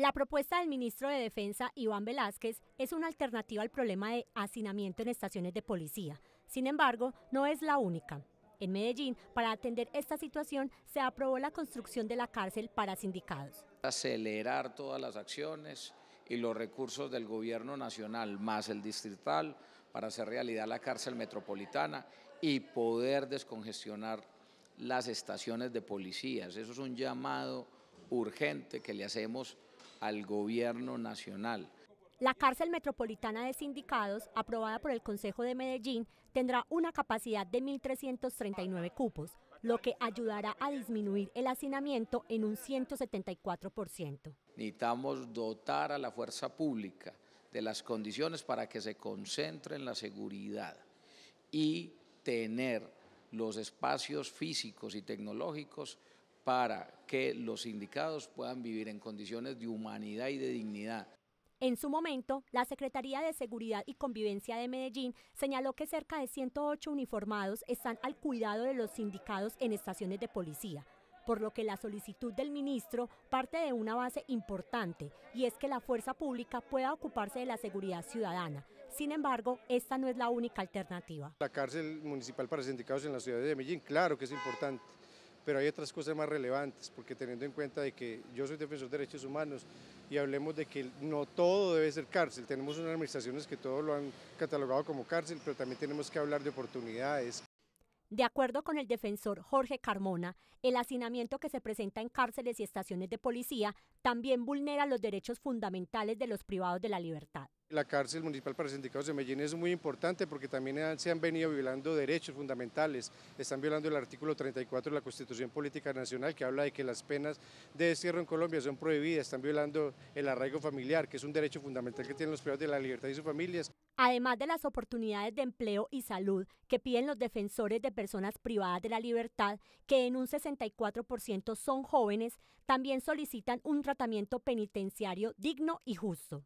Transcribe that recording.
La propuesta del ministro de Defensa, Iván Velázquez, es una alternativa al problema de hacinamiento en estaciones de policía. Sin embargo, no es la única. En Medellín, para atender esta situación, se aprobó la construcción de la cárcel para sindicados. Acelerar todas las acciones y los recursos del gobierno nacional más el distrital para hacer realidad la cárcel metropolitana y poder descongestionar las estaciones de policías. Eso es un llamado urgente que le hacemos al gobierno nacional. La cárcel metropolitana de sindicados, aprobada por el Consejo de Medellín, tendrá una capacidad de 1.339 cupos, lo que ayudará a disminuir el hacinamiento en un 174%. Necesitamos dotar a la fuerza pública de las condiciones para que se concentre en la seguridad y tener los espacios físicos y tecnológicos para que los sindicados puedan vivir en condiciones de humanidad y de dignidad. En su momento, la Secretaría de Seguridad y Convivencia de Medellín señaló que cerca de 108 uniformados están al cuidado de los sindicados en estaciones de policía, por lo que la solicitud del ministro parte de una base importante, y es que la fuerza pública pueda ocuparse de la seguridad ciudadana. Sin embargo, esta no es la única alternativa. La cárcel municipal para sindicados en la ciudad de Medellín, claro que es importante pero hay otras cosas más relevantes, porque teniendo en cuenta de que yo soy defensor de derechos humanos y hablemos de que no todo debe ser cárcel, tenemos unas administraciones que todo lo han catalogado como cárcel, pero también tenemos que hablar de oportunidades. De acuerdo con el defensor Jorge Carmona, el hacinamiento que se presenta en cárceles y estaciones de policía también vulnera los derechos fundamentales de los privados de la libertad. La cárcel municipal para sindicatos de Medellín es muy importante porque también se han venido violando derechos fundamentales. Están violando el artículo 34 de la Constitución Política Nacional que habla de que las penas de destierro en Colombia son prohibidas. Están violando el arraigo familiar, que es un derecho fundamental que tienen los privados de la libertad y sus familias. Además de las oportunidades de empleo y salud que piden los defensores de personas privadas de la libertad, que en un 64% son jóvenes, también solicitan un tratamiento penitenciario digno y justo.